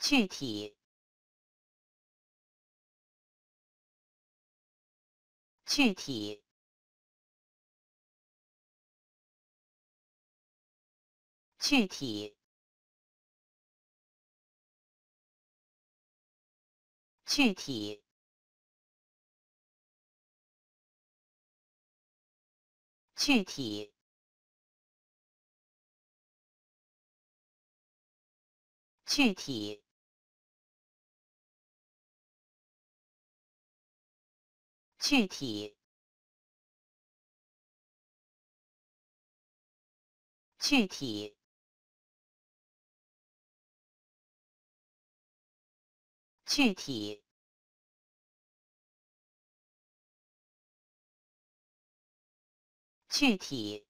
具体，具体，具体，具体，具体。具体。具体，具体，具体，具体。